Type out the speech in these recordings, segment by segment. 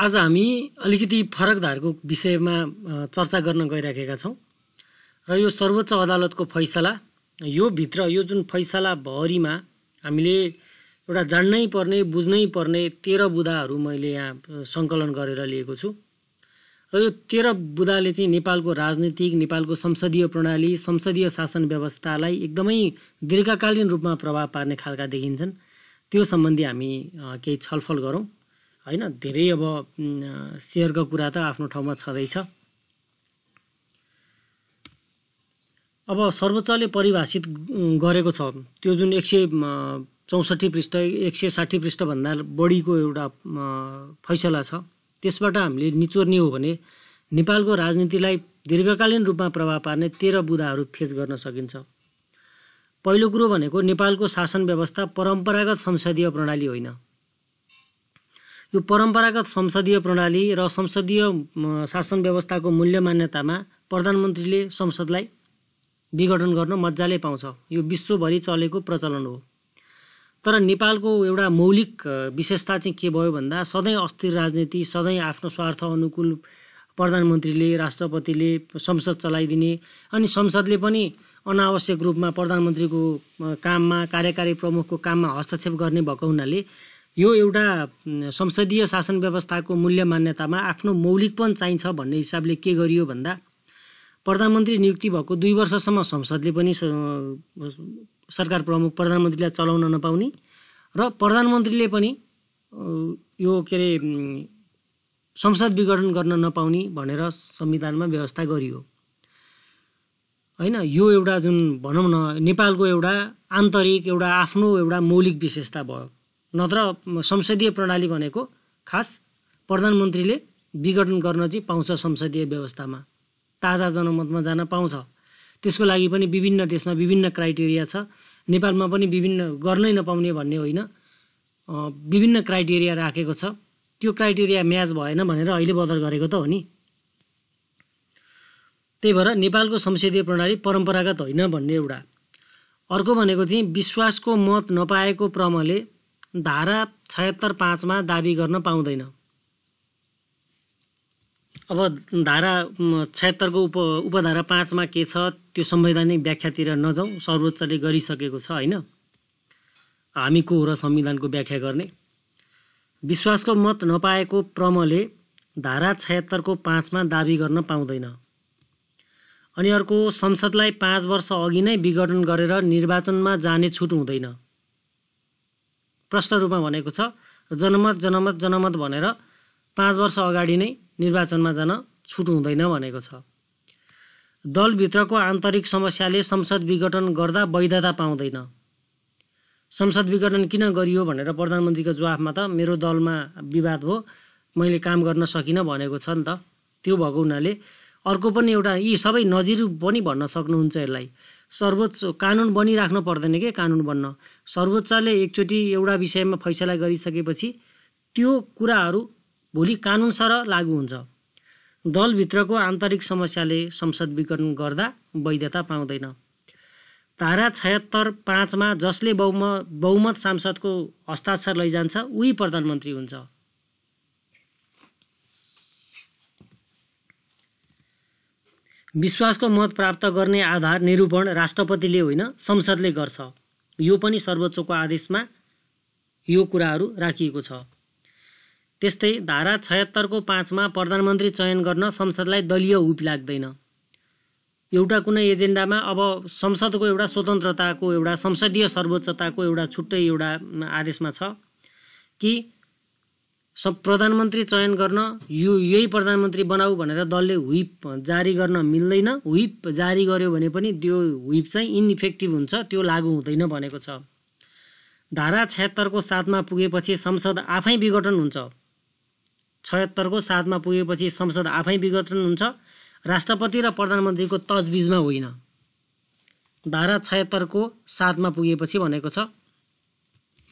आज हामी अलिकति फरक धारको विषयमा चर्चा गर्न गइराखेका छौँ र यो सर्वोच्च अदालतको फैसला यो भित्र यो जुन फैसला भरिमा हामीले एउटा जान्नै पर्ने बुझ्नै पर्ने तेह्र बुदाहरू मैले यहाँ सङ्कलन गरेर लिएको छु र यो तेह्र बुदाले चाहिँ नेपालको राजनीतिक नेपालको संसदीय प्रणाली संसदीय शासन व्यवस्थालाई एकदमै दीर्घकालीन रूपमा प्रभाव पार्ने खालका देखिन्छन् त्यो सम्बन्धी हामी केही छलफल गरौँ होइन धेरै अब सेयरको कुरा त आफ्नो ठाउँमा छँदैछ अब सर्वोच्चले परिभाषित गरेको छ त्यो जुन एक सय चौसठी पृष्ठ एक सय साठी पृष्ठभन्दा बढीको एउटा फैसला छ त्यसबाट हामीले निचोर्ने हो भने नेपालको राजनीतिलाई दीर्घकालीन रूपमा प्रभाव पार्ने तेह्र बुदाहरू फेस गर्न सकिन्छ पहिलो कुरो भनेको नेपालको शासन व्यवस्था परम्परागत संसदीय प्रणाली होइन यो परम्परागत संसदीय प्रणाली र संसदीय शासन व्यवस्थाको मूल्य मान्यतामा प्रधानमन्त्रीले संसदलाई विघटन गर्न मजाले पाउँछ यो विश्वभरि चलेको प्रचलन हो तर नेपालको एउटा मौलिक विशेषता चाहिँ के भयो भन्दा सधैँ अस्थिर राजनीति सधैँ आफ्नो स्वार्थ अनुकूल प्रधानमन्त्रीले राष्ट्रपतिले संसद चलाइदिने अनि संसदले पनि अनावश्यक रूपमा प्रधानमन्त्रीको काममा कार्यकारी प्रमुखको काममा हस्तक्षेप गर्ने भएको हुनाले यो एउटा संसदीय शासन व्यवस्थाको मूल्य मान्यतामा आफ्नो मौलिकपन चाहिन्छ भन्ने हिसाबले के गरियो भन्दा प्रधानमन्त्री नियुक्ति भएको दुई वर्षसम्म संसदले पनि सरकार प्रमुख प्रधानमन्त्रीलाई चलाउन नपाउने र प्रधानमन्त्रीले पनि यो के अरे संसद विघटन गर्न नपाउने भनेर संविधानमा व्यवस्था गरियो होइन यो एउटा जुन भनौँ न नेपालको एउटा आन्तरिक एउटा आफ्नो एउटा मौलिक विशेषता भयो नत्र संसदीय प्रणाली भनेको खास प्रधानमन्त्रीले विघटन गर्न चाहिँ पाउँछ संसदीय व्यवस्थामा ताजा जनमतमा जान पाउँछ त्यसको लागि पनि विभिन्न देशमा विभिन्न क्राइटेरिया छ नेपालमा पनि विभिन्न गर्नै नपाउने भन्ने होइन विभिन्न क्राइटेरिया राखेको छ त्यो क्राइटेरिया म्याच भएन भनेर अहिले बदल गरेको त हो नि त्यही भएर नेपालको संसदीय प्रणाली परम्परागत होइन भन्ने एउटा अर्को भनेको चाहिँ विश्वासको मत नपाएको प्रमले धारा छयत्तर पाँचमा दाबी गर्न पाउँदैन अब धारा छयत्तरको उप उपधारा पाँचमा के छ त्यो संवैधानिक व्याख्यातिर नजाउँ सर्वोच्चले गरिसकेको छ होइन हामी को हो र संविधानको व्याख्या गर्ने विश्वासको मत नपाएको प्रमले धारा छयत्तरको पाँचमा दावी गर्न पाउँदैन अनि अर्को संसदलाई पाँच वर्ष अघि नै विघटन गरेर निर्वाचनमा जाने छुट हुँदैन प्रष्ट रूपमा भनेको छ जनमत जनमत जनमत भनेर पाँच वर्ष अगाडि नै निर्वाचनमा जान छुट हुँदैन भनेको छ दलभित्रको आन्तरिक समस्याले संसद विघटन गर्दा वैधता पाउँदैन संसद विघटन किन गरियो भनेर प्रधानमन्त्रीको जवाफमा त मेरो दलमा विवाद हो मैले काम गर्न सकिनँ भनेको छ नि त त्यो भएको हुनाले अर्को पनि एउटा यी सबै नजिर पनि भन्न सक्नुहुन्छ यसलाई सर्वोच्च कानुन बनिराख्नु पर्दैन के कानुन बन्न सर्वोच्चले एकचोटि एउटा विषयमा फैसला गरिसकेपछि त्यो कुराहरू भोलि कानुन सर लागु हुन्छ दलभित्रको आन्तरिक समस्याले संसद विघटन गर्दा वैधता पाउँदैन धारा छयत्तर पाँचमा जसले बहुमत बहुमत सांसदको हस्ताक्षर लैजान्छ उही प्रधानमन्त्री हुन्छ विश्वासको मत प्राप्त गर्ने आधार निरूपण राष्ट्रपतिले होइन संसदले गर्छ यो पनि सर्वोच्चको आदेशमा यो कुराहरू राखिएको छ त्यस्तै धारा छयत्तरको पाँचमा प्रधानमन्त्री चयन गर्न संसदलाई दलीय हुप लाग्दैन एउटा कुनै एजेन्डामा अब संसदको एउटा स्वतन्त्रताको एउटा संसदीय सर्वोच्चताको एउटा छुट्टै एउटा आदेशमा छ कि सब प्रधानमन्त्री चयन गर्न यो यही प्रधानमन्त्री बनाऊ भनेर दलले ह्विप जारी गर्न मिल्दैन ह्विप जारी गर्यो भने पनि त्यो ह्विप चाहिँ इनइफेक्टिभ हुन्छ त्यो लागु हुँदैन भनेको छ धारा छयत्तरको साथमा पुगेपछि संसद आफै विघटन हुन्छ छयत्तरको साथमा पुगेपछि संसद आफै विघटन हुन्छ राष्ट्रपति र प्रधानमन्त्रीको तजबिजमा होइन धारा छयत्तरको साथमा पुगेपछि भनेको छ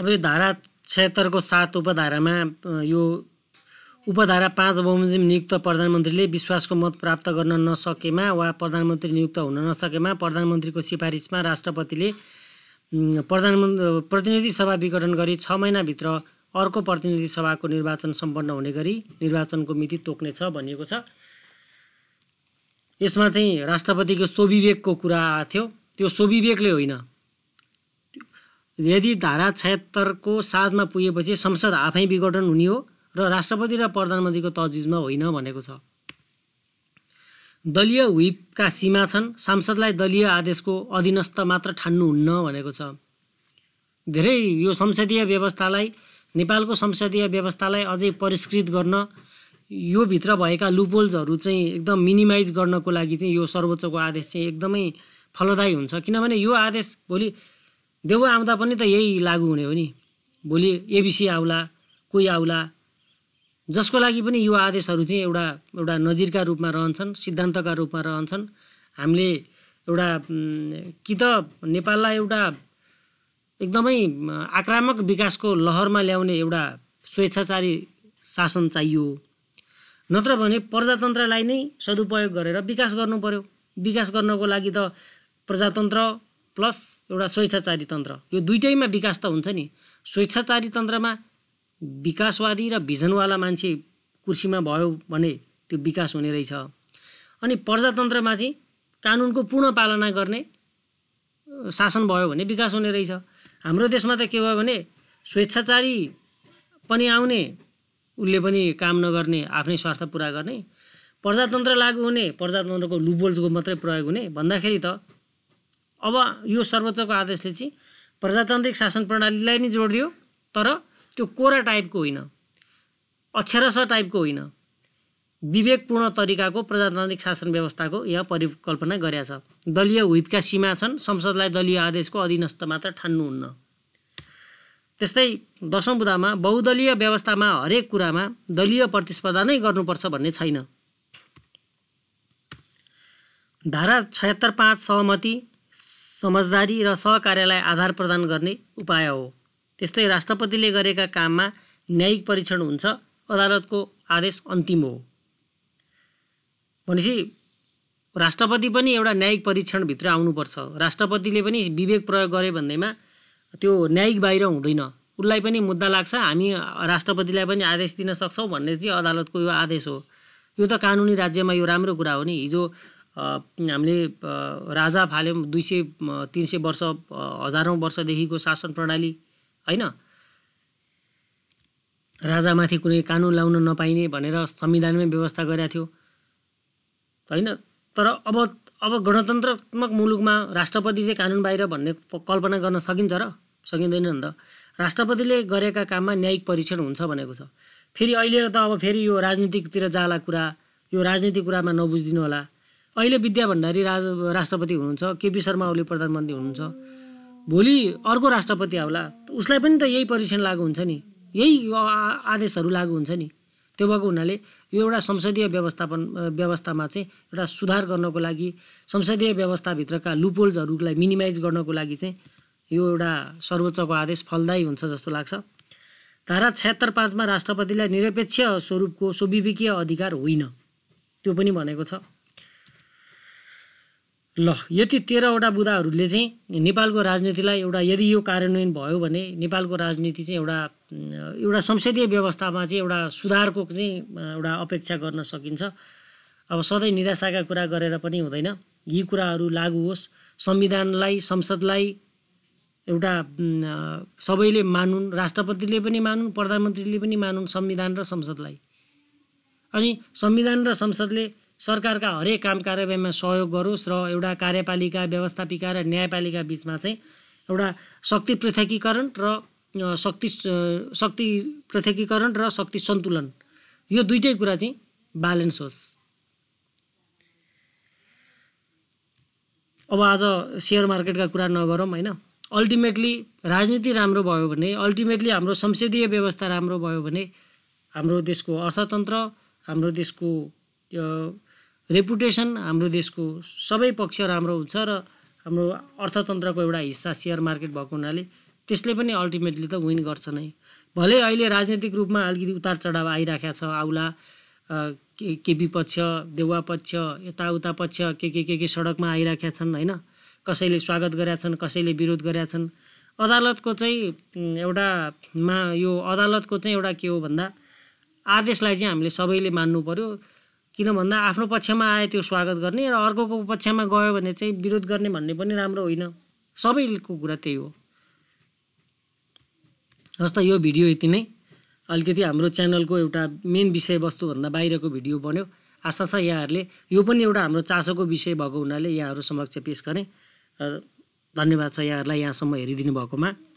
अब यो धारा छयत्तरको सात उपधारामा यो उपधारा पाँच बमोजिम नियुक्त प्रधानमन्त्रीले विश्वासको मत प्राप्त गर्न नसकेमा वा प्रधानमन्त्री नियुक्त हुन नसकेमा प्रधानमन्त्रीको सिफारिसमा राष्ट्रपतिले प्रधानमन्त्री प्रतिनिधि सभा विघटन गरी छ महिनाभित्र अर्को प्रतिनिधि सभाको निर्वाचन सम्पन्न हुने गरी निर्वाचनको मिति तोक्नेछ भनिएको छ यसमा चाहिँ राष्ट्रपतिको स्वविवेकको कुरा आएको थियो त्यो स्वविवेकले होइन यदि धारा छयत्तरको साथमा पुगेपछि संसद आफै विघटन हुने हो र राष्ट्रपति र प्रधानमन्त्रीको तजिजमा होइन भनेको छ दलीय ह्विपका सीमा छन् सांसदलाई दलीय आदेशको अधीनस्थ मात्र ठान्नुहुन्न भनेको छ धेरै यो संसदीय व्यवस्थालाई नेपालको संसदीय व्यवस्थालाई अझै परिष्कृत गर्न यो भित्र भएका लुपोल्सहरू चाहिँ एकदम मिनिमाइज गर्नको लागि चाहिँ यो सर्वोच्चको आदेश चाहिँ एकदमै फलदायी हुन्छ किनभने यो आदेश भोलि देव आउँदा पनि त यही लागु हुने हो नि भोलि एबिसी आउला कोही आउला जसको लागि पनि यो आदेशहरू चाहिँ एउटा एउटा नजिरका रूपमा रहन्छन् सिद्धान्तका रूपमा रहन्छन् हामीले एउटा कि त नेपाललाई एउटा एकदमै आक्रामक विकासको लहरमा ल्याउने एउटा स्वेच्छाचारी शासन चाहियो नत्र भने प्रजातन्त्रलाई नै सदुपयोग गरेर विकास गर्नु पर्यो विकास गर्नको लागि त प्रजातन्त्र प्लस एउटा स्वेच्छाचारी तन्त्र यो दुइटैमा विकास त हुन्छ नि स्वेच्छाचारी तन्त्रमा विकासवादी र भिजनवाला मान्छे कुर्सीमा भयो भने त्यो विकास हुने रहेछ अनि प्रजातन्त्रमा चाहिँ कानुनको पूर्ण पालना गर्ने शासन भयो भने विकास हुने रहेछ हाम्रो देशमा त के भयो भने स्वेच्छाचारी पनि आउने उसले पनि काम नगर्ने आफ्नै स्वार्थ पुरा गर्ने प्रजातन्त्र लागु हुने प्रजातन्त्रको लुबोल्सको मात्रै प्रयोग हुने भन्दाखेरि त अब यो सर्वोच्चको आदेशले चाहिँ प्रजातान्त्रिक शासन प्रणालीलाई नै दियो तर त्यो कोरा टाइपको होइन अक्षरस टाइपको होइन विवेकपूर्ण तरिकाको प्रजातान्त्रिक शासन व्यवस्थाको यहाँ परिकल्पना गरेका छ दलीय हुपका सीमा छन् संसदलाई दलीय आदेशको अधीनस्थ मात्र ठान्नुहुन्न त्यस्तै दशौँ बुधामा बहुदलीय व्यवस्थामा हरेक कुरामा दलीय प्रतिस्पर्धा नै गर्नुपर्छ भन्ने छैन धारा छयत्तर पाँच सहमति समझदारी र सहकार्यलाई आधार प्रदान गर्ने उपाय हो त्यस्तै राष्ट्रपतिले गरेका काममा न्यायिक परीक्षण हुन्छ अदालतको आदेश अन्तिम हो भनेपछि राष्ट्रपति पनि एउटा न्यायिक परीक्षणभित्र आउनुपर्छ राष्ट्रपतिले पनि विवेक प्रयोग गरे भन्दैमा त्यो न्यायिक बाहिर हुँदैन उसलाई पनि मुद्दा लाग्छ हामी राष्ट्रपतिलाई पनि आदेश दिन सक्छौँ भन्ने चाहिँ अदालतको यो आदेश हो यो त कानुनी राज्यमा यो राम्रो कुरा हो नि हिजो हामीले राजा फाल्यौँ दुई सय तिन सय वर्ष हजारौँ वर्षदेखिको शासन प्रणाली होइन राजामाथि कुनै कानुन लाउन नपाइने भनेर संविधानमै व्यवस्था गरेका थियो होइन तर अब अब गणतन्त्रात्मक मुलुकमा राष्ट्रपति चाहिँ कानुन बाहिर भन्ने कल्पना गर्न सकिन्छ र सकिँदैन नि त राष्ट्रपतिले गरेका काममा न्यायिक परीक्षण हुन्छ भनेको छ फेरि अहिले त अब फेरि यो राजनीतिकतिर जाला कुरा यो राजनीतिक कुरामा नबुझिदिनु होला अहिले विद्या भण्डारी राज राष्ट्रपति हुनुहुन्छ केपी शर्मा ओली प्रधानमन्त्री हुनुहुन्छ भोलि अर्को राष्ट्रपति आउला उसलाई पनि त यही परीक्षण लागु हुन्छ नि यही आदेशहरू लागु हुन्छ नि त्यो भएको हुनाले यो एउटा संसदीय व्यवस्थापन व्यवस्थामा चाहिँ एउटा सुधार गर्नको लागि संसदीय व्यवस्थाभित्रका लुपोल्सहरूलाई मिनिमाइज गर्नको लागि चाहिँ यो एउटा सर्वोच्चको आदेश फलदायी हुन्छ जस्तो लाग्छ धारा छ्यात्तर पाँचमा राष्ट्रपतिलाई निरपेक्ष स्वरूपको स्वविवेकीय अधिकार होइन त्यो पनि भनेको छ ल यति तेह्रवटा बुदाहरूले चाहिँ नेपालको राजनीतिलाई एउटा यदि यो कार्यान्वयन भयो भने नेपालको राजनीति चाहिँ एउटा एउटा संसदीय व्यवस्थामा चाहिँ एउटा सुधारको चाहिँ एउटा अपेक्षा गर्न सकिन्छ अब सधैँ निराशाका कुरा गरेर पनि हुँदैन यी कुराहरू लागु होस् संविधानलाई संसदलाई एउटा सबैले मानुन् राष्ट्रपतिले पनि मानुन् प्रधानमन्त्रीले पनि मानुन् संविधान र संसदलाई अनि संविधान र संसदले सरकारका हरेक काम कार्यवाहीमा सहयोग गरोस् र एउटा कार्यपालिका व्यवस्थापिका र न्यायपालिका बिचमा चाहिँ एउटा शक्ति पृथकीकरण र शक्ति शक्ति पृथकीकरण र शक्ति सन्तुलन यो दुइटै कुरा चाहिँ ब्यालेन्स होस् अब आज सेयर मार्केटका कुरा नगरौँ होइन अल्टिमेटली राजनीति राम्रो भयो भने अल्टिमेटली हाम्रो संसदीय व्यवस्था राम्रो भयो भने हाम्रो देशको अर्थतन्त्र हाम्रो देशको रेपुटेसन हाम्रो देशको सबै पक्ष राम्रो हुन्छ र हाम्रो अर्थतन्त्रको एउटा हिस्सा सेयर मार्केट भएको हुनाले त्यसले पनि अल्टिमेटली त विन गर्छ नै भले अहिले राजनैतिक रूपमा अलिकति उतार चढाव आइरहेको छ आउला के केपी पक्ष देउवा पक्ष यताउता पक्ष के के के के सडकमा आइरहेका छन् होइन कसैले स्वागत गरेका छन् कसैले विरोध गरेका छन् अदालतको चाहिँ एउटा मा यो अदालतको चाहिँ एउटा के हो भन्दा आदेशलाई चाहिँ हामीले सबैले मान्नु पऱ्यो किन भन्दा आफ्नो पक्षमा आयो त्यो स्वागत गर्ने र अर्कोको पक्षमा गयो भने चाहिँ विरोध गर्ने भन्ने पनि राम्रो होइन सबैको कुरा त्यही हो जस्तो यो भिडियो यति नै अलिकति हाम्रो च्यानलको एउटा मेन विषयवस्तुभन्दा बाहिरको भिडियो बन्यो आशा छ यहाँहरूले यो पनि एउटा हाम्रो चासोको विषय भएको हुनाले यहाँहरू समक्ष पेस गरेँ धन्यवाद छ यहाँहरूलाई यहाँसम्म हेरिदिनु भएकोमा